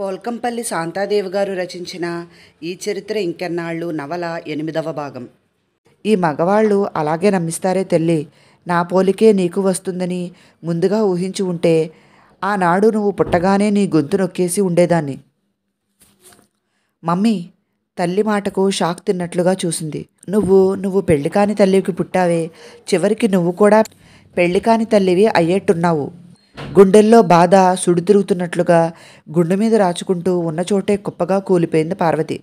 పోల్కంపల్లి శాంతాదేవి గారు రచించిన ఈ చరిత్ర ఇంకెన్నాళ్ళు నవల ఎనిమిదవ భాగం ఈ మగవాళ్ళు అలాగే నమ్మిస్తారే తల్లి నా పోలికే నీకు వస్తుందని ముందుగా ఊహించి ఉంటే ఆనాడు నువ్వు పుట్టగానే నీ గొంతు నొక్కేసి ఉండేదాన్ని మమ్మీ తల్లి మాటకు షాక్ తిన్నట్లుగా చూసింది నువ్వు నువ్వు పెళ్లి కాని తల్లికి పుట్టావే చివరికి నువ్వు కూడా పెళ్లి కాని తల్లివి అయ్యేట్టున్నావు గుండెల్లో బాధ సుడి తిరుగుతున్నట్లుగా గుండె మీద రాచుకుంటూ ఉన్న చోటే కుప్పగా కూలిపోయింది పార్వతి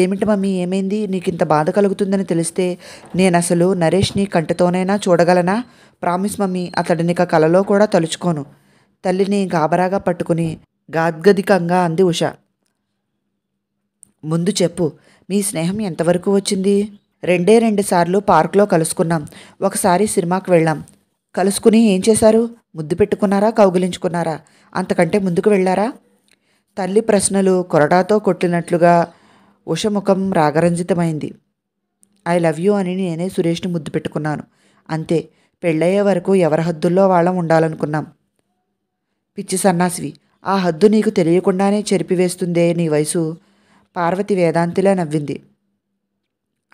ఏమిటి మమ్మీ ఏమైంది నీకు ఇంత బాధ కలుగుతుందని తెలిస్తే నేను అసలు నరేష్ని కంటితోనైనా చూడగలనా ప్రామిస్ మమ్మీ అతడిని కలలో కూడా తలుచుకోను తల్లిని గాబరాగా పట్టుకుని గాద్గదికంగా అంది ఉష ముందు చెప్పు మీ స్నేహం ఎంతవరకు వచ్చింది రెండే రెండు సార్లు పార్క్లో కలుసుకున్నాం ఒకసారి సినిమాకి వెళ్ళాం కలుసుకుని ఏం చేశారు ముద్దు పెట్టుకున్నారా కౌగిలించుకున్నారా అంతకంటే ముందుకు వెళ్ళారా తల్లి ప్రశ్నలు కొరడాతో కొట్టినట్లుగా ఉషముఖం రాగరంజితమైంది ఐ లవ్ యూ అని నేనే సురేష్ని ముద్దు పెట్టుకున్నాను అంతే పెళ్ళయ్యే వరకు ఎవరి హద్దుల్లో వాళ్ళం ఉండాలనుకున్నాం పిచ్చి సన్నాసివి ఆ హద్దు నీకు తెలియకుండానే చెరిపివేస్తుందే నీ వయసు పార్వతి వేదాంతిలా నవ్వింది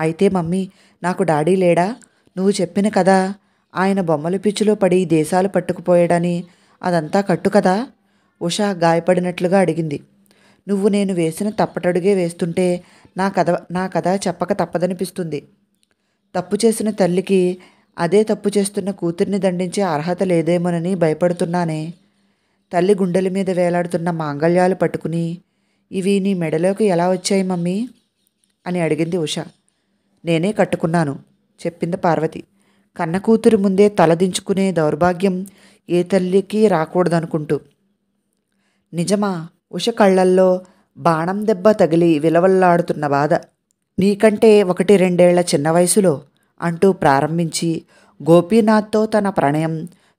అయితే మమ్మీ నాకు డాడీ లేడా నువ్వు చెప్పిన కదా ఆయన బొమ్మలు పిచ్చిలో పడి దేశాలు పట్టుకుపోయాడని అదంతా కట్టు కదా ఉషా గాయపడినట్లుగా అడిగింది నువ్వు నేను వేసిన తప్పటడుగే వేస్తుంటే నా కథ నా కథ చెప్పక తప్పదనిపిస్తుంది తప్పు చేసిన తల్లికి అదే తప్పు చేస్తున్న కూతుర్ని దండించే అర్హత లేదేమోనని భయపడుతున్నానే తల్లి గుండెల మీద వేలాడుతున్న మాంగళ్యాలు పట్టుకుని ఇవి నీ మెడలోకి ఎలా వచ్చాయి మమ్మీ అని అడిగింది ఉష నేనే కట్టుకున్నాను చెప్పింది పార్వతి కన్నకూతురు ముందే తలదించుకునే దౌర్భాగ్యం ఏ తల్లికి రాకూడదనుకుంటూ నిజమా ఉష కళ్ళల్లో బాణం దెబ్బ తగిలి విలవల్లాడుతున్న బాధ నీకంటే ఒకటి రెండేళ్ల చిన్న వయసులో అంటూ ప్రారంభించి గోపీనాథ్తో తన ప్రణయం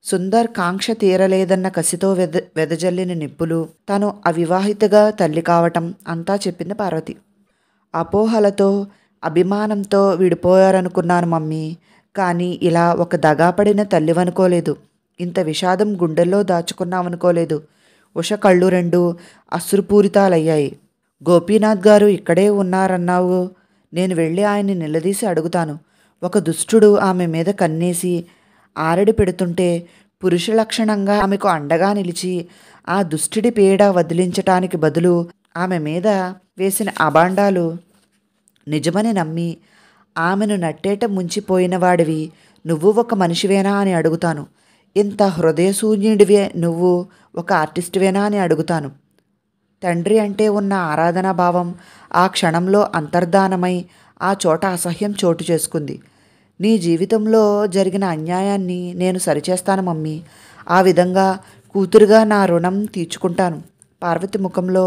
సుందర్ కాంక్ష తీరలేదన్న కసితో వెద వెదజల్లిన నిప్పులు తను అవివాహితగా తల్లి కావటం అంతా చెప్పింది పార్వతి అపోహలతో అభిమానంతో విడిపోయారనుకున్నాను మమ్మీ కానీ ఇలా ఒక దగాపడిన తల్లివనుకోలేదు ఇంత విషాదం గుండెల్లో దాచుకున్నామనుకోలేదు ఉష కళ్ళు రెండు అశ్రుపూరితాలయ్యాయి గోపీనాథ్ గారు ఇక్కడే ఉన్నారన్నావు నేను వెళ్ళి ఆయన్ని నిలదీసి అడుగుతాను ఒక దుష్టుడు ఆమె మీద కన్నేసి ఆరడి పెడుతుంటే పురుష లక్షణంగా ఆమెకు అండగా నిలిచి ఆ దుష్టుడి పీడ వదిలించటానికి బదులు ఆమె మీద వేసిన అబాండాలు నిజమని నమ్మి ఆమెను నట్టేట ముంచిపోయినవాడివి నువ్వు ఒక మనిషివేనా అని అడుగుతాను ఇంత హృదయశూన్యుడివే నువ్వు ఒక ఆర్టిస్టువేనా అని అడుగుతాను తండ్రి అంటే ఉన్న ఆరాధనా భావం ఆ క్షణంలో అంతర్ధానమై ఆ చోట అసహ్యం చోటు చేసుకుంది నీ జీవితంలో జరిగిన అన్యాయాన్ని నేను సరిచేస్తాను మమ్మీ ఆ విధంగా కూతురుగా నా రుణం తీర్చుకుంటాను పార్వతి ముఖంలో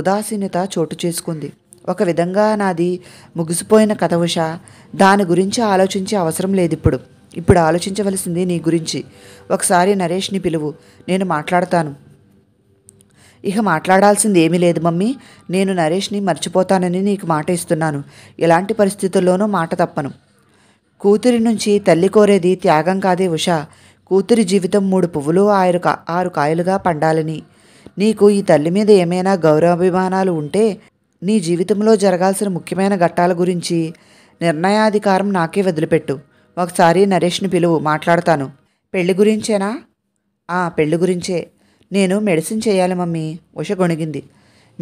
ఉదాసీనత చోటు చేసుకుంది ఒక విధంగా నాది ముగిసిపోయిన కథ ఉషా దాని గురించి ఆలోచించే అవసరం లేదు ఇప్పుడు ఇప్పుడు ఆలోచించవలసింది నీ గురించి ఒకసారి నరేష్ని పిలువు నేను మాట్లాడతాను ఇక మాట్లాడాల్సింది ఏమీ లేదు మమ్మీ నేను నరేష్ని మర్చిపోతానని నీకు మాట ఇస్తున్నాను ఎలాంటి పరిస్థితుల్లోనూ మాట తప్పను కూతురి నుంచి తల్లి కోరేది త్యాగం కాదే ఉషా కూతురి జీవితం మూడు పువ్వులు ఆరు ఆరు కాయలుగా పండాలని నీకు ఈ తల్లి మీద ఏమైనా గౌరవాభిమానాలు ఉంటే నీ జీవితంలో జరగాల్సిన ముఖ్యమైన ఘట్టాల గురించి నిర్ణయాధికారం నాకే వదిలిపెట్టు ఒకసారి నరేష్ని పిలువు మాట్లాడతాను పెళ్లి గురించేనా ఆ పెళ్లి గురించే నేను మెడిసిన్ చేయాలి మమ్మీ ఉష గొణిగింది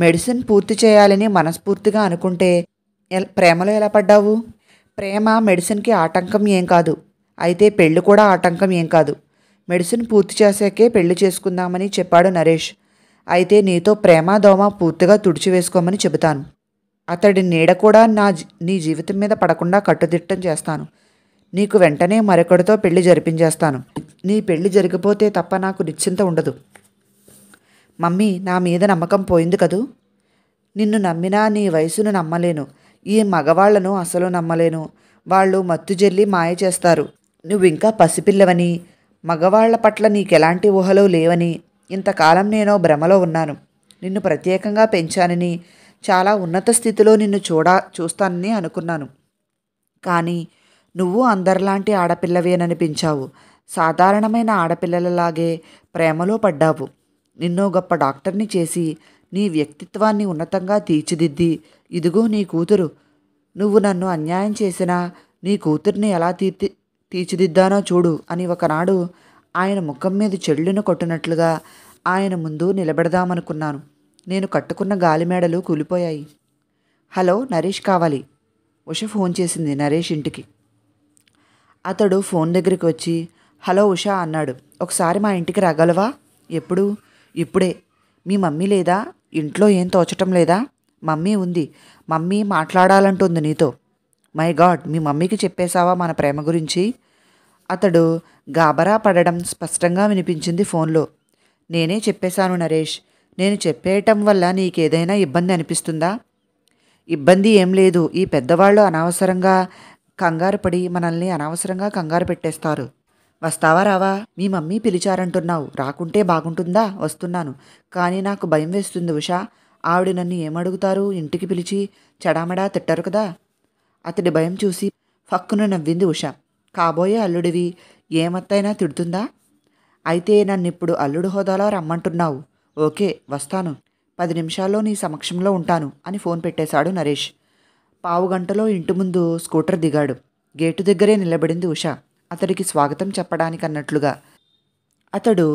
మెడిసిన్ పూర్తి చేయాలని మనస్ఫూర్తిగా అనుకుంటే ప్రేమలో ఎలా పడ్డావు ప్రేమ మెడిసిన్కి ఆటంకం ఏం కాదు అయితే పెళ్లి కూడా ఆటంకం ఏం కాదు మెడిసిన్ పూర్తి చేసాకే పెళ్లి చేసుకుందామని చెప్పాడు నరేష్ అయితే నీతో ప్రేమాదోమ పూర్తిగా తుడిచివేసుకోమని చెబుతాను అతడి నీడ కూడా నా నీ జీవితం మీద పడకుండా కట్టుదిట్టం చేస్తాను నీకు వెంటనే మరొకడితో పెళ్లి జరిపించేస్తాను నీ పెళ్లి జరిగిపోతే తప్ప నాకు నిశ్చింత ఉండదు మమ్మీ నా మీద నమ్మకం పోయింది కదూ నిన్ను నమ్మినా నీ వయసును నమ్మలేను ఈ మగవాళ్లను అసలు నమ్మలేను వాళ్ళు మత్తు జల్లి మాయ చేస్తారు నువ్వు ఇంకా పసిపిల్లవని మగవాళ్ల పట్ల నీకెలాంటి ఊహలు లేవని ఇంతకాలం నేను భ్రమలో ఉన్నాను నిన్ను ప్రత్యేకంగా పెంచానని చాలా ఉన్నత స్థితిలో నిన్ను చూడా చూస్తానని అనుకున్నాను కానీ నువ్వు అందరిలాంటి ఆడపిల్లవేననిపించావు సాధారణమైన ఆడపిల్లలలాగే ప్రేమలో పడ్డావు నిన్ను గొప్ప డాక్టర్ని చేసి నీ వ్యక్తిత్వాన్ని ఉన్నతంగా తీర్చిదిద్ది ఇదిగో నీ కూతురు నువ్వు నన్ను అన్యాయం చేసినా నీ కూతుర్ని ఎలా తీర్చి తీర్చిదిద్దానో చూడు అని ఒకనాడు ఆయన ముఖం మీద చెళ్ళును కొట్టినట్లుగా ఆయన ముందు నిలబెడదామనుకున్నాను నేను కట్టుకున్న గాలిమేడలు కూలిపోయాయి హలో నరేష్ కావాలి ఉష ఫోన్ చేసింది నరేష్ ఇంటికి అతడు ఫోన్ దగ్గరికి వచ్చి హలో ఉష అన్నాడు ఒకసారి మా ఇంటికి రాగలవా ఎప్పుడు ఇప్పుడే మీ మమ్మీ లేదా ఇంట్లో ఏం తోచటం లేదా మమ్మీ ఉంది మమ్మీ మాట్లాడాలంటుంది నీతో మై గాడ్ మీ మమ్మీకి చెప్పేశావా మన ప్రేమ గురించి అతడు గాబరా పడడం స్పష్టంగా వినిపించింది ఫోన్లో నేనే చెప్పేశాను నరేష్ నేను చెప్పేయటం వల్ల నీకేదైనా ఇబ్బంది అనిపిస్తుందా ఇబ్బంది ఏం లేదు ఈ పెద్దవాళ్ళు అనవసరంగా కంగారు పడి మనల్ని అనవసరంగా కంగారు పెట్టేస్తారు వస్తావా రావా మీ మమ్మీ పిలిచారంటున్నావు రాకుంటే బాగుంటుందా వస్తున్నాను కానీ నాకు భయం వేస్తుంది ఉషా ఆవిడ నన్ను ఏమడుగుతారు ఇంటికి పిలిచి చడామడా తిట్టరు కదా అతడి భయం చూసి ఫక్కును నవ్వింది ఉష కాబోయే అల్లుడివి ఏమత్తైనా తిడుతుందా అయితే నన్ను ఇప్పుడు అల్లుడు హోదాలో రమ్మంటున్నావు ఓకే వస్తాను పది నిమిషాల్లో నీ సమక్షంలో ఉంటాను అని ఫోన్ పెట్టేశాడు నరేష్ పావు గంటలో ఇంటి ముందు స్కూటర్ దిగాడు గేటు దగ్గరే నిలబడింది ఉష అతడికి స్వాగతం చెప్పడానికన్నట్లుగా అతడు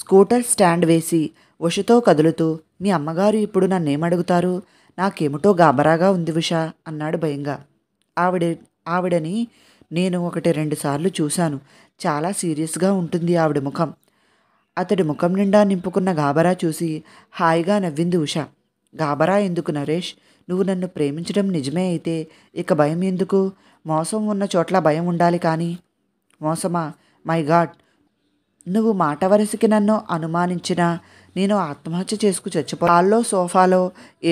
స్కూటర్ స్టాండ్ వేసి ఉషతో కదులుతూ మీ అమ్మగారు ఇప్పుడు నన్నేమడుగుతారు నాకేమిటో గాబరాగా ఉంది ఉష అన్నాడు భయంగా ఆవిడ ఆవిడని నేను ఒకటి రెండుసార్లు చూశాను చాలా సీరియస్గా ఉంటుంది ఆవిడ ముఖం అతడి ముఖం నిండా నింపుకున్న గాబరా చూసి హాయిగా నవ్వింది ఉష గాబరా ఎందుకు నరేష్ నువ్వు నన్ను ప్రేమించడం నిజమే అయితే ఇక భయం ఎందుకు మోసం ఉన్న చోట్ల భయం ఉండాలి కానీ మోసమా మై గాడ్ నువ్వు మాట వరసకి నన్ను అనుమానించినా నేను ఆత్మహత్య చేసుకు చచ్చిపో హాల్లో సోఫాలో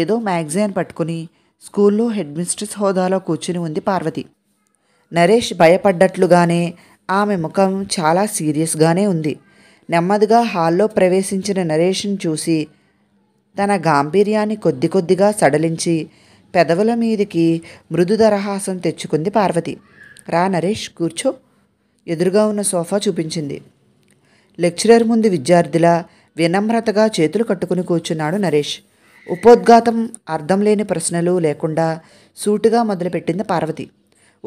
ఏదో మ్యాగజైన్ పట్టుకుని స్కూల్లో హెడ్ మిస్ట్రెస్ హోదాలో కూర్చుని ఉంది పార్వతి నరేష్ భయపడ్డట్లుగానే ఆమె ముఖం చాలా సీరియస్గానే ఉంది నెమ్మదిగా హాల్లో ప్రవేశించిన నరేష్ను చూసి తన గాంభీర్యాన్ని కొద్ది కొద్దిగా సడలించి పెదవుల మీదికి మృదు దరహాసం తెచ్చుకుంది పార్వతి రా నరేష్ కూర్చో ఎదురుగా ఉన్న సోఫా చూపించింది లెక్చరర్ ముందు విద్యార్థిలా వినమ్రతగా చేతులు కట్టుకుని కూర్చున్నాడు నరేష్ ఉపోద్ఘాతం అర్థం లేని ప్రశ్నలు లేకుండా సూటుగా మొదలుపెట్టింది పార్వతి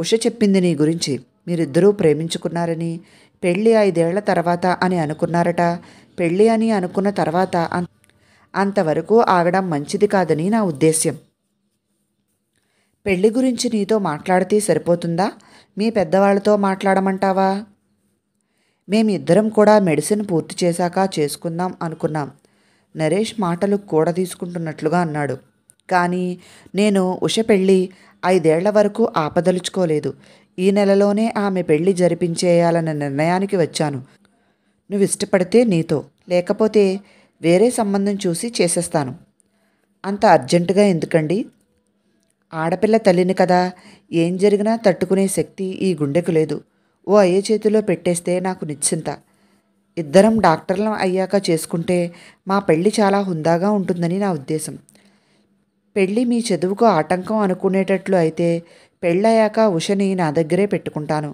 ఉష చెప్పింది నీ గురించి మీరిద్దరూ ప్రేమించుకున్నారని పెళ్ళి ఐదేళ్ల తర్వాత అని అనుకున్నారట పెళ్ళి అని అనుకున్న తర్వాత అంతవరకు ఆగడం మంచిది కాదని నా ఉద్దేశ్యం పెళ్లి గురించి నీతో మాట్లాడితే సరిపోతుందా మీ పెద్దవాళ్ళతో మాట్లాడమంటావా మేమిద్దరం కూడా మెడిసిన్ పూర్తి చేశాక చేసుకుందాం అనుకున్నాం నరేష్ మాటలు కూడ తీసుకుంటున్నట్లుగా అన్నాడు కానీ నేను ఉష పెళ్ళి ఐదేళ్ల వరకు ఆపదలుచుకోలేదు ఈ నెలలోనే ఆమె పెళ్లి జరిపించేయాలన్న నిర్ణయానికి వచ్చాను నువ్వు ఇష్టపడితే నీతో లేకపోతే వేరే సంబంధం చూసి చేసేస్తాను అంత అర్జెంటుగా ఎందుకండి ఆడపిల్ల తల్లిని కదా ఏం జరిగినా తట్టుకునే శక్తి ఈ గుండెకు లేదు ఓ అయ్యే చేతిలో పెట్టేస్తే నాకు నిశ్చింత ఇద్దరం డాక్టర్లం అయ్యాక చేసుకుంటే మా పెళ్ళి చాలా హుందాగా ఉంటుందని నా ఉద్దేశం పెళ్ళి మీ చదువుకు ఆటంకం అనుకునేటట్లు అయితే పెళ్ళయ్యాక ఉషని నా దగ్గరే పెట్టుకుంటాను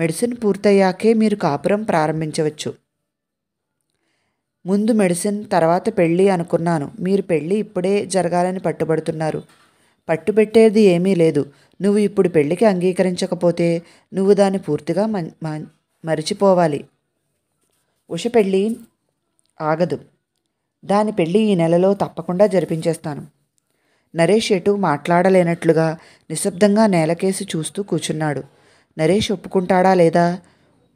మెడిసిన్ పూర్తయ్యాకే మీరు కాపురం ప్రారంభించవచ్చు ముందు మెడిసిన్ తర్వాత పెళ్ళి అనుకున్నాను మీరు పెళ్ళి ఇప్పుడే జరగాలని పట్టుబడుతున్నారు పట్టుబెట్టేది ఏమీ లేదు నువ్వు ఇప్పుడు పెళ్ళికి అంగీకరించకపోతే నువ్వు దాన్ని పూర్తిగా మరిచిపోవాలి ఉష పెళ్ళి ఆగదు దాని పెళ్ళి ఈ నెలలో తప్పకుండా జరిపించేస్తాను నరేష్ ఎటు మాట్లాడలేనట్లుగా నిశ్శబ్దంగా నేలకేసి చూస్తూ కూర్చున్నాడు నరేష్ ఒప్పుకుంటాడా లేదా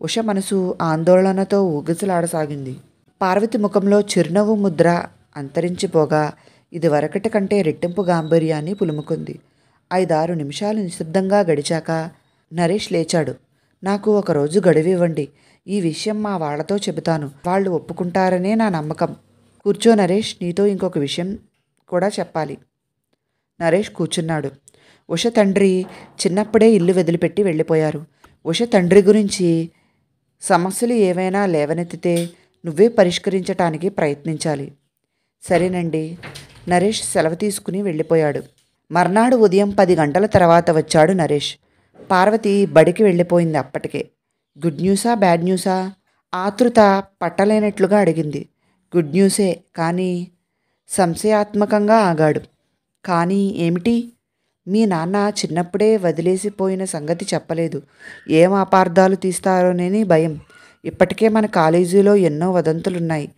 ఉష మనసు ఆందోళనతో ఊగిసలాడసాగింది పార్వతి ముఖంలో చిరునవ్వు ముద్ర అంతరించిపోగా ఇదివరకటి కంటే రెట్టింపు గాంభీర్యాన్ని పులుముకుంది ఐదారు నిమిషాలు నిశ్శబ్దంగా గడిచాక నరేష్ లేచాడు నాకు ఒకరోజు గడువివ్వండి ఈ విషయం మా వాళ్లతో చెబుతాను వాళ్ళు ఒప్పుకుంటారనే నా నమ్మకం కూర్చో నరేష్ నీతో ఇంకొక విషయం కూడా చెప్పాలి నరేష్ కూర్చున్నాడు ఉష తండ్రి చిన్నప్పుడే ఇల్లు వదిలిపెట్టి వెళ్ళిపోయారు ఉష తండ్రి గురించి సమస్యలు ఏవైనా లేవనెత్తితే నువ్వే పరిష్కరించటానికి ప్రయత్నించాలి సరేనండి నరేష్ సెలవు తీసుకుని వెళ్ళిపోయాడు మర్నాడు ఉదయం పది గంటల తర్వాత వచ్చాడు నరేష్ పార్వతి బడికి వెళ్ళిపోయింది అప్పటికే గుడ్ న్యూసా బ్యాడ్ న్యూసా ఆతృత పట్టలేనట్లుగా అడిగింది గుడ్ న్యూసే కానీ సంశయాత్మకంగా ఆగాడు కానీ ఏమిటి మీ నాన్న చిన్నప్పుడే వదిలేసిపోయిన సంగతి చెప్పలేదు ఏం అపార్థాలు తీస్తారోనని భయం ఇప్పటికే మన కాలేజీలో ఎన్నో వదంతులున్నాయి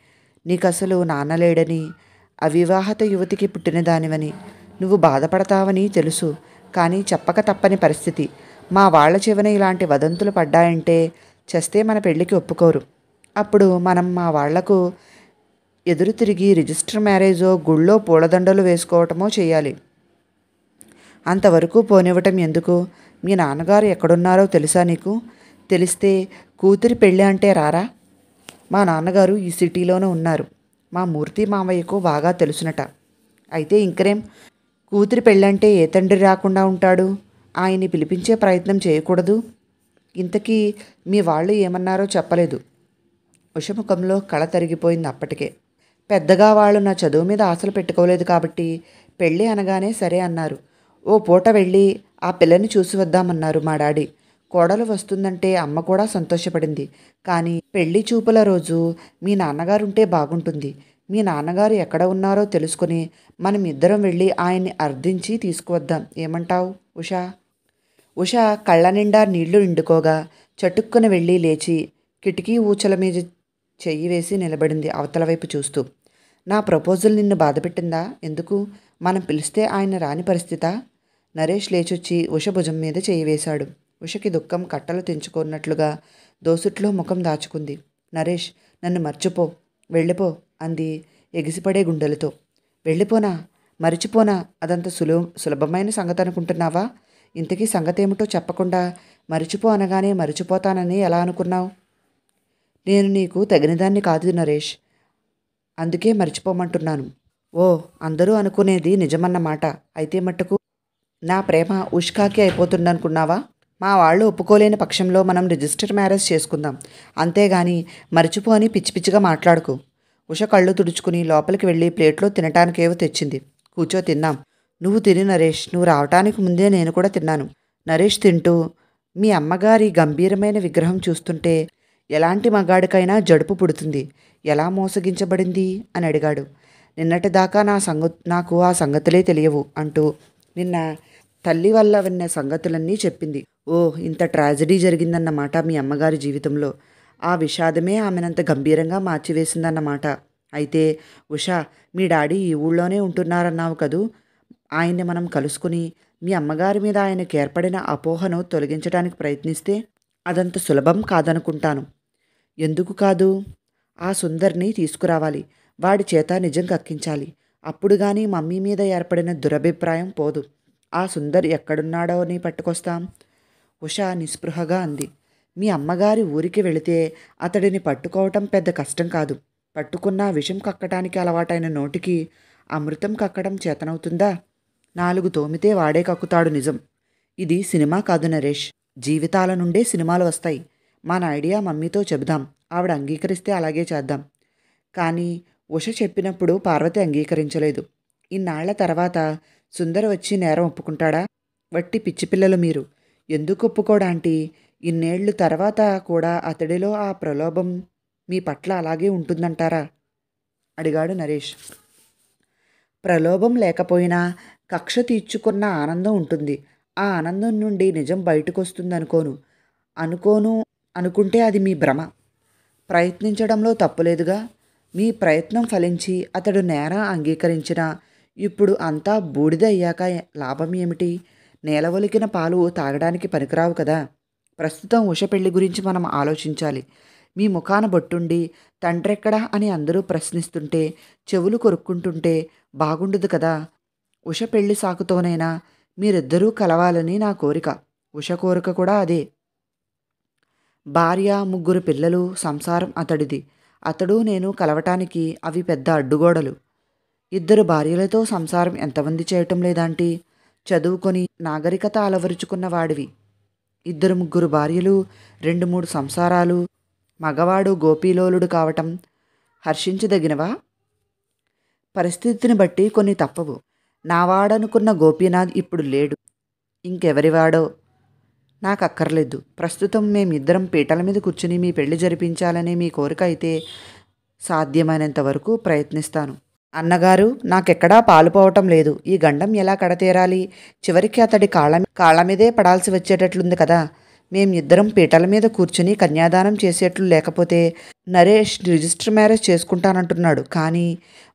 నీకు అసలు నాన్నలేడని అవివాహత యువతికి పుట్టినదానివని నువ్వు బాధపడతావని తెలుసు కానీ చెప్పక తప్పని పరిస్థితి మా వాళ్ళ చివన ఇలాంటి వదంతులు పడ్డాయంటే చేస్తే మన పెళ్ళికి ఒప్పుకోరు అప్పుడు మనం మా వాళ్లకు ఎదురు తిరిగి రిజిస్టర్ మ్యారేజో గుళ్ళో పూలదండలు వేసుకోవటమో చేయాలి అంతవరకు పోనివ్వటం ఎందుకు మీ నాన్నగారు ఎక్కడున్నారో తెలుసా నీకు తెలిస్తే కూతురి పెళ్ళి అంటే రారా మా నాన్నగారు ఈ సిటీలోనే ఉన్నారు మా మూర్తి మామయ్యకు బాగా తెలుసునట అయితే ఇంకరేం కూతురి పెళ్ళంటే ఏ తండ్రి రాకుండా ఉంటాడు ఆయన్ని పిలిపించే ప్రయత్నం చేయకూడదు ఇంతకీ మీ వాళ్ళు ఏమన్నారో చెప్పలేదు ఉషముఖంలో కళ తరిగిపోయింది అప్పటికే పెద్దగా వాళ్ళు నా చదువు మీద ఆశలు పెట్టుకోలేదు కాబట్టి పెళ్ళి అనగానే సరే అన్నారు ఓ పూట వెళ్ళి ఆ పిల్లని చూసి వద్దామన్నారు మా డాడీ కోడలు వస్తుందంటే అమ్మ కూడా సంతోషపడింది కానీ పెళ్లి చూపుల రోజు మీ నాన్నగారుంటే బాగుంటుంది మీ నాన్నగారు ఎక్కడ ఉన్నారో తెలుసుకుని మనం ఇద్దరం వెళ్ళి ఆయన్ని అర్థించి తీసుకువద్దాం ఏమంటావు ఉషా ఉషా కళ్ళ నిండా నీళ్లు నిండుకోగా చటుక్కుని వెళ్ళి లేచి కిటికీ ఊచల మీద చెయ్యి వేసి నిలబడింది అవతల వైపు చూస్తూ నా ప్రపోజల్ నిన్ను బాధపెట్టిందా ఎందుకు మనం పిలిస్తే ఆయన రాని పరిస్థితా నరేష్ లేచొచ్చి ఉష భుజం మీద చేయి వేశాడు ఉషకి దుఃఖం కట్టలు తెంచుకున్నట్లుగా దోసుట్లో ముఖం దాచుకుంది నరేష్ నన్ను మర్చిపో వెళ్ళిపో అంది ఎగిసిపడే గుండెలతో వెళ్ళిపోనా మరిచిపోనా అదంత సులభ సులభమైన సంగతి అనుకుంటున్నావా ఇంతకీ సంగతేమిటో చెప్పకుండా మరిచిపో అనగానే మరిచిపోతానని ఎలా అనుకున్నావు నేను నీకు తగినదాన్ని కాదు నరేష్ అందుకే మర్చిపోమంటున్నాను ఓ అందరూ అనుకునేది నిజమన్నమాట అయితే మట్టుకు నా ప్రేమ ఉష్కాకి అయిపోతుందనుకున్నావా మా వాళ్ళు ఒప్పుకోలేని పక్షంలో మనం రిజిస్టర్ మ్యారేజ్ చేసుకుందాం అంతేగాని మర్చిపో అని పిచ్చి పిచ్చిగా మాట్లాడుకు ఉష కళ్ళు తుడుచుకుని లోపలికి వెళ్ళి ప్లేట్లో తినటానికేవో తెచ్చింది కూర్చో తిన్నాం నువ్వు తిని నరేష్ నువ్వు రావటానికి ముందే నేను కూడా తిన్నాను నరేష్ తింటూ మీ అమ్మగారి గంభీరమైన విగ్రహం చూస్తుంటే ఎలాంటి మగాడికైనా జడుపు పుడుతుంది ఎలా మోసగించబడింది అని అడిగాడు నిన్నటిదాకా నా సంగ నాకు ఆ సంగతులే తెలియవు అంటూ నిన్న తల్లి వల్ల విన్న సంగతులన్నీ చెప్పింది ఓ ఇంత ట్రాజడీ జరిగిందన్నమాట మీ అమ్మగారి జీవితంలో ఆ విషాదమే ఆమెనంత గంభీరంగా మార్చివేసిందన్నమాట అయితే ఉషా మీ డాడీ ఈ ఊళ్ళోనే ఉంటున్నారన్నావు కదూ ఆయన్ని మనం కలుసుకుని మీ అమ్మగారి మీద ఆయనకు ఏర్పడిన అపోహను తొలగించడానికి ప్రయత్నిస్తే అదంత సులభం కాదనుకుంటాను ఎందుకు కాదు ఆ సుందర్ని తీసుకురావాలి వాడి చేత నిజం కక్కించాలి అప్పుడు కానీ మమ్మీ మీద ఏర్పడిన దురభిప్రాయం పోదు ఆ సుందర్ ఎక్కడున్నాడో అని పట్టుకొస్తాం ఉషా నిస్పృహగా అంది మీ అమ్మగారి ఊరికి వెళితే అతడిని పట్టుకోవటం పెద్ద కష్టం కాదు పట్టుకున్న విషం కక్కటానికి అలవాటైన నోటికి అమృతం కక్కడం చేతనవుతుందా నాలుగు తోమితే వాడే కక్కుతాడు నిజం ఇది సినిమా కాదు నరేష్ జీవితాల నుండే సినిమాలు వస్తాయి మన ఐడియా మమ్మీతో చెబుదాం ఆవిడ అంగీకరిస్తే అలాగే చేద్దాం కానీ ఉష చెప్పినప్పుడు పార్వతి అంగీకరించలేదు ఇన్నాళ్ల తర్వాత సుందర వచ్చి నేరం ఒప్పుకుంటాడా వట్టి పిచ్చిపిల్లలు మీరు ఎందుకు ఒప్పుకోడాంటి ఇన్నేళ్లు తర్వాత కూడా అతడిలో ఆ ప్రలోభం మీ పట్ల అలాగే ఉంటుందంటారా అడిగాడు నరేష్ ప్రలోభం లేకపోయినా కక్ష తీర్చుకున్న ఆనందం ఉంటుంది ఆ ఆనందం నుండి నిజం బయటకు వస్తుందనుకోను అనుకోను అనుకుంటే అది మీ భ్రమ ప్రయత్నించడంలో తప్పులేదుగా మీ ప్రయత్నం ఫలించి అతడు నేరా అంగీకరించిన ఇప్పుడు అంతా బూడిదయ్యాక లాభం ఏమిటి నేలవలికిన పాలు తాగడానికి పనికిరావు కదా ప్రస్తుతం ఉష పెళ్లి గురించి మనం ఆలోచించాలి మీ ముఖాన బొట్టుండి తండ్రెక్కడా అని అందరూ ప్రశ్నిస్తుంటే చెవులు కొరుక్కుంటుంటే బాగుండదు కదా ఉష పెళ్లి సాకుతోనైనా మీరిద్దరూ కలవాలని నా కోరిక ఉష కోరిక కూడా అదే భార్య ముగ్గురు పిల్లలు సంసారం అతడిది అతడు నేను కలవటానికి అవి పెద్ద అడ్డుగోడలు ఇద్దరు భార్యలతో సంసారం ఎంతమంది చేయటం లేదంటే చదువుకొని నాగరికత అలవరుచుకున్న వాడివి ఇద్దరు ముగ్గురు భార్యలు రెండు మూడు సంసారాలు మగవాడు గోపీలోలుడు కావటం హర్షించదగినవా పరిస్థితిని బట్టి కొన్ని తప్పవు నావాడనుకున్న గోపీనాథ్ ఇప్పుడు లేడు ఇంకెవరివాడో నాకు అక్కర్లేదు ప్రస్తుతం మేమిద్దరం పీటల మీద కూర్చుని మీ పెళ్లి జరిపించాలనే మీ కోరిక అయితే సాధ్యమైనంత వరకు ప్రయత్నిస్తాను అన్నగారు నాకెక్కడా పాలుపోవటం లేదు ఈ గండం ఎలా కడతీరాలి చివరికి అతడి కాళ్ళ కాళ్ళ మీదే పడాల్సి వచ్చేటట్లుంది కదా మేమిద్దరం ఇద్దరం పీటల మీద కూర్చుని కన్యాదానం చేసేట్లు లేకపోతే నరేష్ రిజిస్టర్ మ్యారేజ్ చేసుకుంటానంటున్నాడు కానీ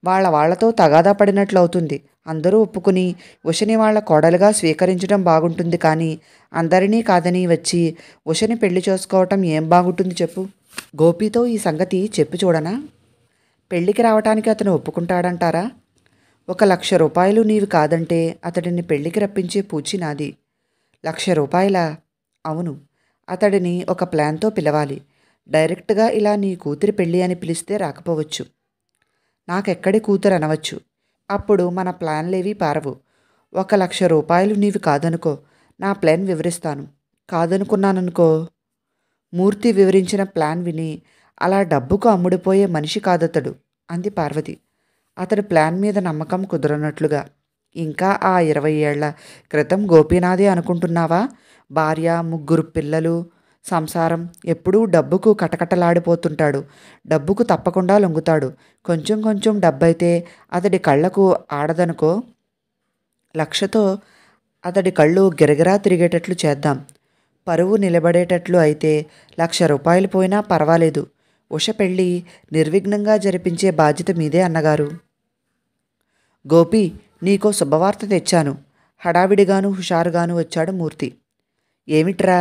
వాళ్ళ వాళ్లతో తగాదా పడినట్లు అవుతుంది అందరూ ఒప్పుకుని ఉషని వాళ్ల కోడలుగా స్వీకరించడం బాగుంటుంది కానీ అందరినీ కాదని వచ్చి ఉషని పెళ్లి చేసుకోవటం ఏం బాగుంటుంది చెప్పు గోపితో ఈ సంగతి చెప్పు చూడనా పెళ్లికి రావటానికి అతను ఒప్పుకుంటాడంటారా ఒక లక్ష రూపాయలు నీవి కాదంటే అతడిని పెళ్లికి రప్పించే పూచి నాది లక్ష రూపాయల అవును అతడిని ఒక ప్లాన్తో పిలవాలి డైరెక్ట్గా ఇలా నీ కూతురి పెళ్ళి అని పిలిస్తే రాకపోవచ్చు నాకెక్కడి కూతురు అనవచ్చు అప్పుడు మన ప్లాన్లేవి పారవు ఒక లక్ష రూపాయలు నీవి కాదనుకో నా ప్లాన్ వివరిస్తాను కాదనుకున్నాననుకో మూర్తి వివరించిన ప్లాన్ విని అలా డబ్బుకు అమ్ముడుపోయే మనిషి కాదతడు అంది పార్వతి అతడి ప్లాన్ మీద నమ్మకం కుదరనట్లుగా ఇంకా ఆ ఇరవై ఏళ్ల క్రితం గోపీనాథే అనుకుంటున్నావా భార్య ముగ్గురు పిల్లలు సంసారం ఎప్పుడూ డబ్బుకు కటకటలాడిపోతుంటాడు డబ్బుకు తప్పకుండా లొంగుతాడు కొంచెం కొంచెం డబ్బైతే అతడి కళ్ళకు ఆడదనుకో లక్షతో అతడి కళ్ళు గిరగిరా తిరిగేటట్లు చేద్దాం పరువు నిలబడేటట్లు అయితే లక్ష రూపాయలు పోయినా పర్వాలేదు ఉష పెళ్ళి నిర్విఘ్నంగా జరిపించే బాధ్యత మీదే అన్నగారు గోపి నీకో శుభవార్త తెచ్చాను హడావిడిగాను హుషారుగాను వచ్చాడు మూర్తి ఏమిట్రా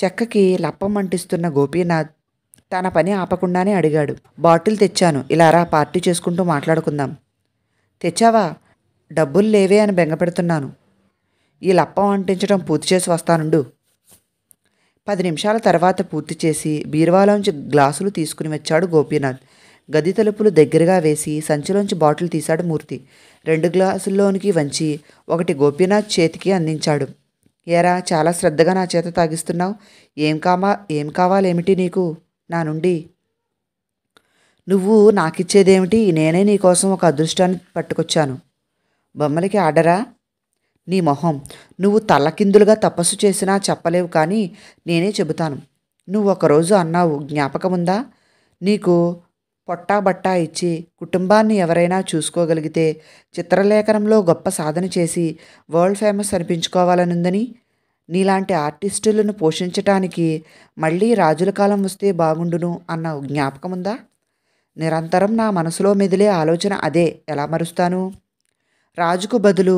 చెక్కకి లప్పం అంటిస్తున్న గోపీనాథ్ తన పని ఆపకుండానే అడిగాడు బాటిల్ తెచ్చాను ఇలా రా పార్టీ చేసుకుంటూ మాట్లాడుకుందాం తెచ్చావా డబ్బులు లేవే అని బెంగపెడుతున్నాను ఈ లప్పం అంటించడం పూర్తి చేసి వస్తానుండు పది నిమిషాల తర్వాత పూర్తి చేసి బీరువాలోంచి గ్లాసులు తీసుకుని వచ్చాడు గోపీనాథ్ గది తలుపులు దగ్గరగా వేసి సంచిలోంచి బాటిల్ తీశాడు మూర్తి రెండు గ్లాసుల్లోనికి వంచి ఒకటి గోపీనాథ్ చేతికి అందించాడు ఎరా చాలా శ్రద్ధగా నా చేత తాగిస్తున్నావు ఏం కామా ఏం కావాలేమిటి నీకు నా నుండి నువ్వు నాకిచ్చేదేమిటి నేనే నీకోసం ఒక అదృష్టాన్ని పట్టుకొచ్చాను బొమ్మలకి ఆడరా నీ మొహం నువ్వు తల్లకిందులుగా తపస్సు చేసినా చెప్పలేవు కానీ నేనే చెబుతాను నువ్వు ఒకరోజు అన్నావు జ్ఞాపకముందా నీకు పొట్టాబట్టా ఇచ్చి కుటుంబాన్ని ఎవరైనా చూసుకోగలిగితే చిత్రలేఖనంలో గొప్ప సాధన చేసి వరల్డ్ ఫేమస్ అనిపించుకోవాలనుందని నీలాంటి ఆర్టిస్టులను పోషించటానికి మళ్ళీ రాజుల కాలం వస్తే బాగుండును అన్న జ్ఞాపకం ఉందా నిరంతరం నా మనసులో మెదిలే ఆలోచన అదే ఎలా మరుస్తాను రాజుకు బదులు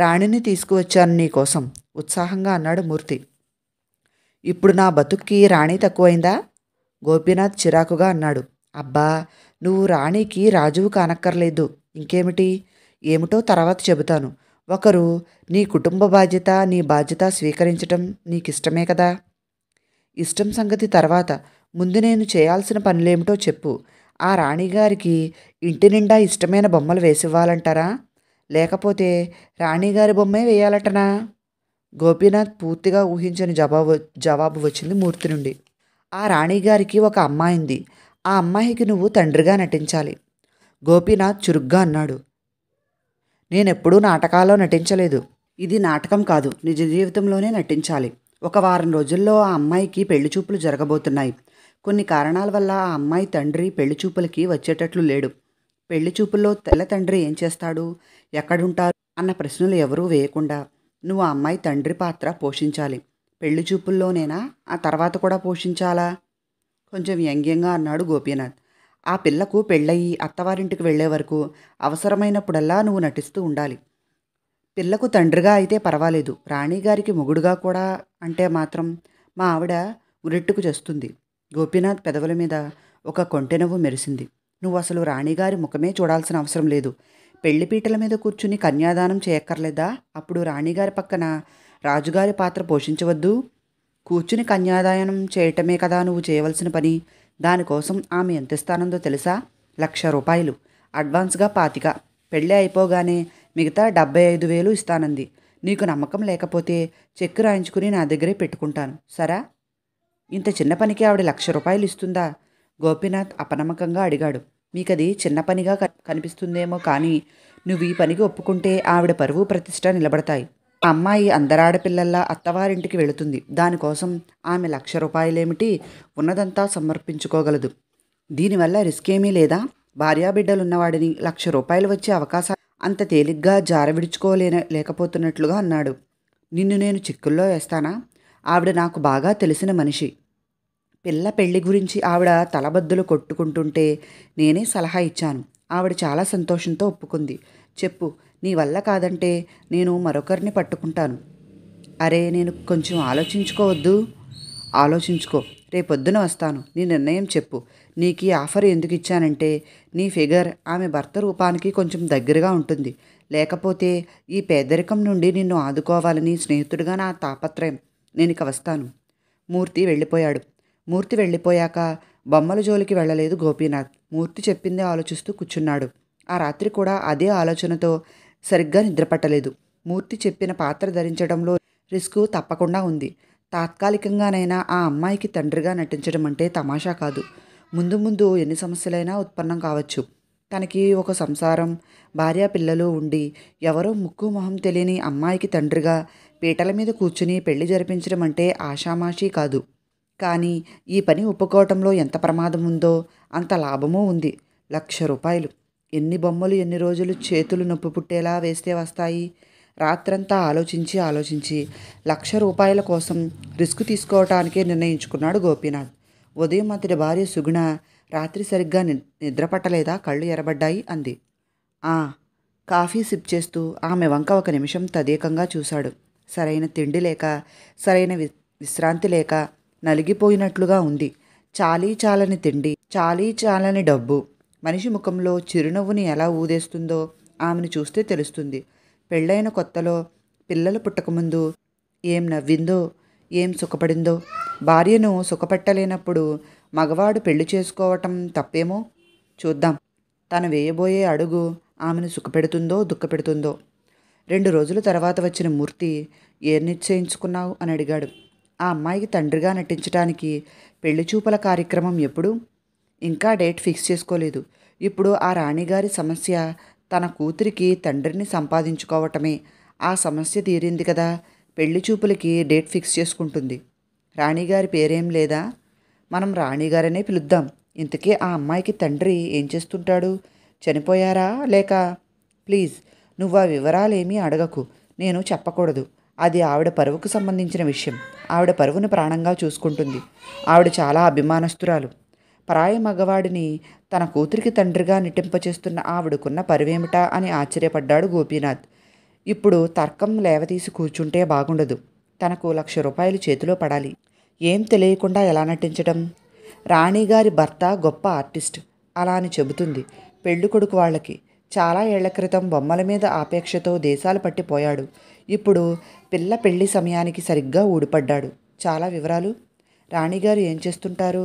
రాణిని తీసుకువచ్చాను నీకోసం ఉత్సాహంగా అన్నాడు మూర్తి ఇప్పుడు నా బతుక్కి రాణి తక్కువైందా గోపీనాథ్ చిరాకుగా అన్నాడు అబ్బా నువ్వు రాణికి రాజువు కానక్కర్లేదు ఇంకేమిటి ఏమిటో తర్వాత చెబుతాను ఒకరు నీ కుటుంబ బాధ్యత నీ బాధ్యత స్వీకరించటం నీకిష్టమే కదా ఇష్టం సంగతి తర్వాత ముందు నేను చేయాల్సిన పనులేమిటో చెప్పు ఆ రాణిగారికి ఇంటి నిండా ఇష్టమైన బొమ్మలు వేసివ్వాలంటారా లేకపోతే రాణిగారి బొమ్మే వేయాలటనా గోపీనాథ్ పూర్తిగా ఊహించని జవాబు జవాబు వచ్చింది మూర్తి నుండి ఆ రాణిగారికి ఒక అమ్మాయింది ఆ అమ్మాయికి నువ్వు తండ్రిగా నటించాలి గోపీనాథ్ చురుగ్గా అన్నాడు నేనెప్పుడూ నాటకాల్లో నటించలేదు ఇది నాటకం కాదు నిజ జీవితంలోనే నటించాలి ఒక వారం రోజుల్లో ఆ అమ్మాయికి పెళ్లి చూపులు జరగబోతున్నాయి కొన్ని కారణాల వల్ల ఆ అమ్మాయి తండ్రి పెళ్లి చూపులకి వచ్చేటట్లు లేడు పెళ్లి చూపుల్లో తెల్ల తండ్రి ఏం చేస్తాడు ఎక్కడుంటారు అన్న ప్రశ్నలు ఎవరూ వేయకుండా నువ్వు ఆ అమ్మాయి తండ్రి పాత్ర పోషించాలి పెళ్లి చూపుల్లోనేనా ఆ తర్వాత కూడా పోషించాలా కొంచెం వ్యంగ్యంగా అన్నాడు గోపీనాథ్ ఆ పిల్లకు పెళ్ళయి అత్తవారింటికి వెళ్లే వరకు అవసరమైనప్పుడల్లా నువ్వు నటిస్తూ ఉండాలి పిల్లకు తండ్రిగా అయితే పర్వాలేదు రాణిగారికి మొగుడుగా కూడా అంటే మాత్రం మా ఆవిడ ఉరెట్టుకు చేస్తుంది గోపీనాథ్ పెదవుల మీద ఒక కొంటెనవ్వు మెరిసింది నువ్వు అసలు రాణిగారి ముఖమే చూడాల్సిన అవసరం లేదు పెళ్లిపీటల మీద కూర్చుని కన్యాదానం చేయక్కర్లేదా అప్పుడు రాణిగారి పక్కన రాజుగారి పాత్ర పోషించవద్దు కూర్చుని కన్యాదానం చేయటమే కదా నువ్వు చేయవలసిన పని దానికోసం ఆమె ఎంత ఇస్తానందో తెలుసా లక్ష రూపాయలు అడ్వాన్స్గా పాతిక పెళ్ళి అయిపోగానే మిగతా డెబ్బై ఐదు వేలు ఇస్తానంది నీకు నమ్మకం లేకపోతే చెక్కు రాయించుకుని నా దగ్గరే పెట్టుకుంటాను సరా ఇంత చిన్న పనికి ఆవిడ లక్ష రూపాయలు ఇస్తుందా గోపీనాథ్ అపనమ్మకంగా అడిగాడు మీకది చిన్న పనిగా కనిపిస్తుందేమో కానీ నువ్వు ఈ పనికి ఒప్పుకుంటే ఆవిడ పరువు ప్రతిష్ట నిలబడతాయి అమ్మాయి అందరాడపిల్లల్లా అత్తవారింటికి వెళుతుంది దానికోసం ఆమె లక్ష రూపాయలేమిటి ఉన్నదంతా సమర్పించుకోగలదు దీనివల్ల రిస్క్ ఏమీ లేదా భార్యాబిడ్డలున్నవాడిని లక్ష రూపాయలు వచ్చే అవకాశం అంత తేలిగ్గా జారవిడుచుకోలేన లేకపోతున్నట్లుగా అన్నాడు నిన్ను నేను చిక్కుల్లో వేస్తానా ఆవిడ నాకు బాగా తెలిసిన మనిషి పిల్ల పెళ్లి గురించి ఆవిడ తలబద్దులు కొట్టుకుంటుంటే నేనే సలహా ఇచ్చాను ఆవిడ చాలా సంతోషంతో ఒప్పుకుంది చెప్పు నీ వల్ల కాదంటే నేను మరొకరిని పట్టుకుంటాను అరే నేను కొంచెం ఆలోచించుకోవద్దు ఆలోచించుకో రేపొద్దున వస్తాను నీ నిర్ణయం చెప్పు నీకు ఈ ఆఫర్ ఎందుకు ఇచ్చానంటే నీ ఫిగర్ ఆమె భర్త రూపానికి కొంచెం దగ్గరగా ఉంటుంది లేకపోతే ఈ పేదరికం నుండి నిన్ను ఆదుకోవాలని స్నేహితుడిగా నా తాపత్రయం నేను ఇక వస్తాను మూర్తి వెళ్ళిపోయాడు మూర్తి వెళ్ళిపోయాక బొమ్మల జోలికి వెళ్ళలేదు గోపీనాథ్ మూర్తి చెప్పిందే ఆలోచిస్తూ కూర్చున్నాడు ఆ రాత్రి కూడా అదే ఆలోచనతో సరిగ్గా నిద్రపట్టలేదు మూర్తి చెప్పిన పాత్ర ధరించడంలో రిస్క్ తప్పకుండా ఉంది తాత్కాలికంగానైనా ఆ అమ్మాయికి తండ్రిగా నటించడం అంటే తమాషా కాదు ముందు ముందు ఎన్ని సమస్యలైనా ఉత్పన్నం కావచ్చు తనకి ఒక సంసారం భార్య పిల్లలు ఉండి ఎవరో ముక్కు మొహం తెలియని అమ్మాయికి తండ్రిగా పీటల మీద కూర్చుని పెళ్లి జరిపించడం అంటే ఆషామాషీ కాదు కానీ ఈ పని ఒప్పుకోవటంలో ఎంత ప్రమాదం ఉందో అంత లాభమూ ఉంది లక్ష రూపాయలు ఎన్ని బొమ్మలు ఎన్ని రోజులు చేతులు నొప్పి పుట్టేలా వేస్తే వస్తాయి రాత్రంతా ఆలోచించి ఆలోచించి లక్ష రూపాయల కోసం రిస్క్ తీసుకోవటానికే నిర్ణయించుకున్నాడు గోపీనాథ్ ఉదయం అతడి భార్య సుగుణ రాత్రి సరిగ్గా నిద్రపట్టలేదా కళ్ళు ఎరబడ్డాయి అంది ఆ కాఫీ సిప్ చేస్తూ ఆమె వంక ఒక నిమిషం తదేకంగా చూశాడు సరైన తిండి లేక సరైన విశ్రాంతి లేక నలిగిపోయినట్లుగా ఉంది చాలీ చాలని తిండి చాలీ చాలని డబ్బు మనిషి ముఖంలో చిరునవ్వుని ఎలా ఊదేస్తుందో ఆమెను చూస్తే తెలుస్తుంది పెళ్ళైన కొత్తలో పిల్లలు పుట్టకముందు ఏం నవ్విందో ఏం సుఖపడిందో భార్యను సుఖపెట్టలేనప్పుడు మగవాడు పెళ్లి చేసుకోవటం తప్పేమో చూద్దాం తను వేయబోయే అడుగు ఆమెను సుఖపెడుతుందో దుఃఖపెడుతుందో రెండు రోజుల తర్వాత వచ్చిన మూర్తి ఏ నిశ్చయించుకున్నావు అని అడిగాడు ఆ అమ్మాయికి తండ్రిగా నటించడానికి పెళ్లి చూపల కార్యక్రమం ఎప్పుడు ఇంకా డేట్ ఫిక్స్ చేసుకోలేదు ఇప్పుడు ఆ రాణిగారి సమస్య తన కూతురికి తండ్రిని సంపాదించుకోవటమే ఆ సమస్య తీరింది కదా పెళ్లి చూపులకి డేట్ ఫిక్స్ చేసుకుంటుంది రాణిగారి పేరేం లేదా మనం రాణిగారనే పిలుద్దాం ఇంతకీ ఆ అమ్మాయికి తండ్రి ఏం చేస్తుంటాడు చనిపోయారా లేక ప్లీజ్ నువ్వు ఆ వివరాలేమీ అడగకు నేను చెప్పకూడదు అది ఆవిడ పరువుకు సంబంధించిన విషయం ఆవిడ పరువును ప్రాణంగా చూసుకుంటుంది ఆవిడ చాలా అభిమానస్తురాలు పరాయ మగవాడిని తన కూతురికి తండ్రిగా నిటింపచేస్తున్న ఆవిడకున్న పరువేమిటా అని ఆశ్చర్యపడ్డాడు గోపీనాథ్ ఇప్పుడు తర్కం లేవతీసి కూర్చుంటే బాగుండదు తనకు లక్ష రూపాయలు చేతిలో పడాలి ఏం తెలియకుండా ఎలా నటించడం రాణిగారి భర్త గొప్ప ఆర్టిస్ట్ అలా అని చెబుతుంది పెళ్లి కొడుకు వాళ్ళకి చాలా ఏళ్ల క్రితం బొమ్మల మీద ఆపేక్షతో దేశాలు పట్టిపోయాడు ఇప్పుడు పిల్ల పెళ్లి సమయానికి సరిగ్గా ఊడిపడ్డాడు చాలా వివరాలు రాణిగారు ఏం చేస్తుంటారు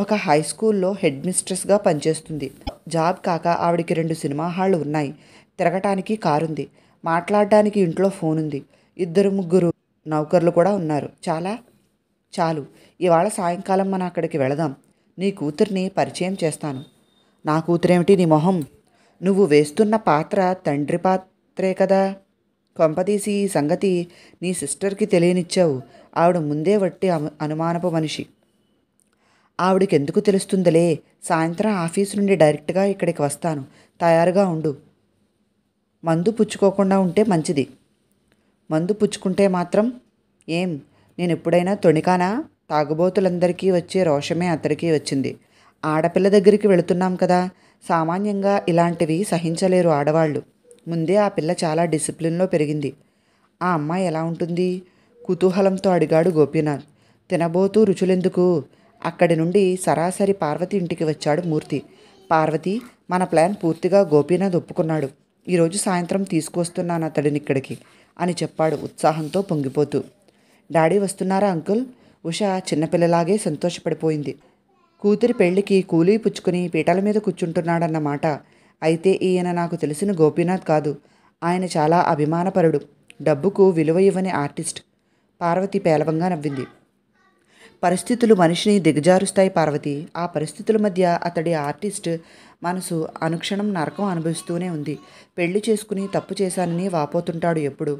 ఒక హై స్కూల్లో హెడ్ మిస్ట్రెస్గా పనిచేస్తుంది జాబ్ కాక ఆవిడికి రెండు సినిమా హాళ్ళు ఉన్నాయి తిరగటానికి కారుంది మాట్లాడడానికి ఇంట్లో ఫోన్ ఉంది ఇద్దరు ముగ్గురు నౌకర్లు కూడా ఉన్నారు చాలా చాలు ఇవాళ సాయంకాలం మనం అక్కడికి వెళదాం నీ కూతుర్ని పరిచయం చేస్తాను నా కూతురేమిటి నీ మొహం నువ్వు వేస్తున్న పాత్ర తండ్రి పాత్రే కదా కొంపదీసి ఈ సంగతి నీ సిస్టర్కి తెలియనిచ్చావు ఆవిడ ముందే వట్టి అనుమానపు మనిషి ఆవిడకి ఎందుకు తెలుస్తుందిలే సాయంత్రం ఆఫీస్ నుండి డైరెక్ట్గా ఇక్కడికి వస్తాను తయారుగా ఉండు మందు పుచ్చుకోకుండా ఉంటే మంచిది మందు పుచ్చుకుంటే మాత్రం ఏం నేను ఎప్పుడైనా తొణికానా తాగుబోతులందరికీ వచ్చే రోషమే అతడికి వచ్చింది ఆడపిల్ల దగ్గరికి వెళుతున్నాం కదా సామాన్యంగా ఇలాంటివి సహించలేరు ఆడవాళ్ళు ముందే ఆ పిల్ల చాలా డిసిప్లిన్లో పెరిగింది ఆ అమ్మాయి ఎలా ఉంటుంది కుతూహలంతో అడిగాడు గోపీనాథ్ తినబోతూ రుచులెందుకు అక్కడి నుండి సరాసరి పార్వతి ఇంటికి వచ్చాడు మూర్తి పార్వతి మన ప్లాన్ పూర్తిగా గోపీనాథ్ ఒప్పుకున్నాడు ఈరోజు సాయంత్రం తీసుకువస్తున్నాను అతడిని ఇక్కడికి అని చెప్పాడు ఉత్సాహంతో పొంగిపోతూ డాడీ వస్తున్నారా అంకుల్ ఉషా చిన్నపిల్లలాగే సంతోషపడిపోయింది కూతురి పెళ్లికి కూలీ పుచ్చుకుని పీటల మీద కూర్చుంటున్నాడన్నమాట అయితే ఈయన నాకు తెలిసిన గోపీనాథ్ కాదు ఆయన చాలా అభిమానపరుడు డబ్బుకు విలువ ఇవ్వని ఆర్టిస్ట్ పార్వతి పేలవంగా నవ్వింది పరిస్థితులు మనిషిని దిగజారుస్తాయి పార్వతి ఆ పరిస్థితుల మధ్య అతడి ఆర్టిస్ట్ మనసు అనుక్షణం నరకం అనుభవిస్తూనే ఉంది పెళ్లి చేసుకుని తప్పు చేశానని వాపోతుంటాడు ఎప్పుడు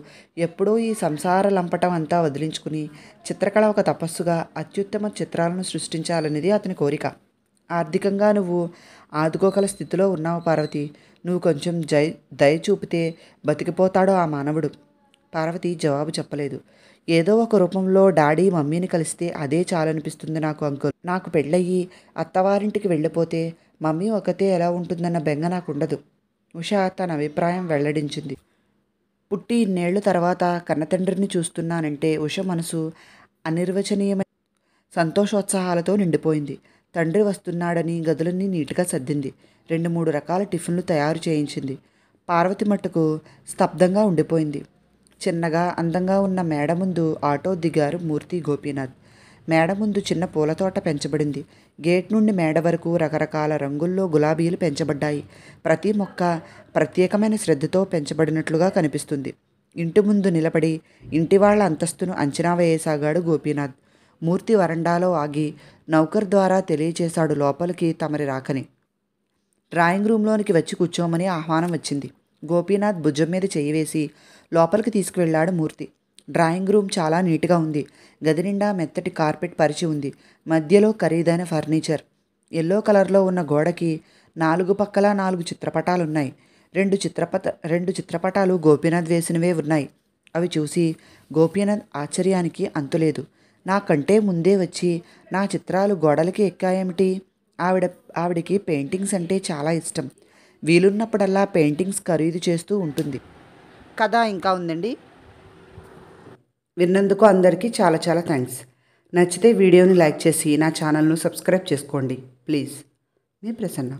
ఎప్పుడో ఈ సంసార లంపటం అంతా వదిలించుకుని చిత్రకళ ఒక తపస్సుగా అత్యుత్తమ చిత్రాలను సృష్టించాలనేది అతని కోరిక ఆర్థికంగా నువ్వు ఆదుకోగల స్థితిలో ఉన్నావు పార్వతి నువ్వు కొంచెం జై దయ చూపితే బతికిపోతాడో ఆ మానవుడు పార్వతి జవాబు చెప్పలేదు ఏదో ఒక రూపంలో డాడీ మమ్మీని కలిస్తే అదే చాలనిపిస్తుంది నాకు అంకుల్ నాకు పెళ్ళయ్యి అత్తవారింటికి వెళ్ళిపోతే మమ్మీ ఒకతే ఎలా ఉంటుందన్న బెంగ నాకు ఉండదు ఉషా తన అభిప్రాయం వెల్లడించింది పుట్టి ఇన్నేళ్ల తర్వాత కన్నతండ్రిని చూస్తున్నానంటే ఉష మనసు అనిర్వచనీయమైన సంతోషోత్సాహాలతో నిండిపోయింది తండ్రి వస్తున్నాడని గదులన్నీ నీట్గా సర్దింది రెండు మూడు రకాల టిఫిన్లు తయారు చేయించింది పార్వతి మట్టుకు స్తబ్దంగా ఉండిపోయింది చిన్నగా అందంగా ఉన్న మేడ ముందు ఆటో దిగారు మూర్తి గోపీనాథ్ మేడ ముందు చిన్న పూలతోట పెంచబడింది గేట్ నుండి మేడ వరకు రకరకాల రంగుల్లో గులాబీలు పెంచబడ్డాయి ప్రతి మొక్క ప్రత్యేకమైన శ్రద్ధతో పెంచబడినట్లుగా కనిపిస్తుంది ఇంటి ముందు నిలబడి ఇంటి వాళ్ల అంతస్తును అంచనా వేయసాగాడు గోపీనాథ్ మూర్తి వరండాలో ఆగి నౌకర్ ద్వారా తెలియచేశాడు లోపలికి తమరి రాకని డ్రాయింగ్ రూమ్లోనికి వచ్చి కూర్చోమని ఆహ్వానం వచ్చింది గోపీనాథ్ భుజం మీద చేయివేసి లోపలికి తీసుకువెళ్లాడు మూర్తి డ్రాయింగ్ రూమ్ చాలా నీట్గా ఉంది గది నిండా మెత్తటి కార్పెట్ పరిచి ఉంది మధ్యలో ఖరీదైన ఫర్నిచర్ ఎల్లో కలర్లో ఉన్న గోడకి నాలుగు పక్కల నాలుగు చిత్రపటాలున్నాయి రెండు చిత్రపట రెండు చిత్రపటాలు గోపీనాథ్ వేసినవే ఉన్నాయి అవి చూసి గోపీనాథ్ ఆశ్చర్యానికి అంతులేదు నాకంటే ముందే వచ్చి నా చిత్రాలు గోడలకి ఎక్కాయేమిటి ఆవిడ ఆవిడకి పెయింటింగ్స్ అంటే చాలా ఇష్టం వీలున్నప్పుడల్లా పెయింటింగ్స్ ఖరీదు చేస్తూ ఉంటుంది కథ ఇంకా ఉందండి విన్నందుకు అందరికీ చాలా చాలా థ్యాంక్స్ నచ్చితే వీడియోని లైక్ చేసి నా ఛానల్ను సబ్స్క్రైబ్ చేసుకోండి ప్లీజ్ మీ ప్రసన్న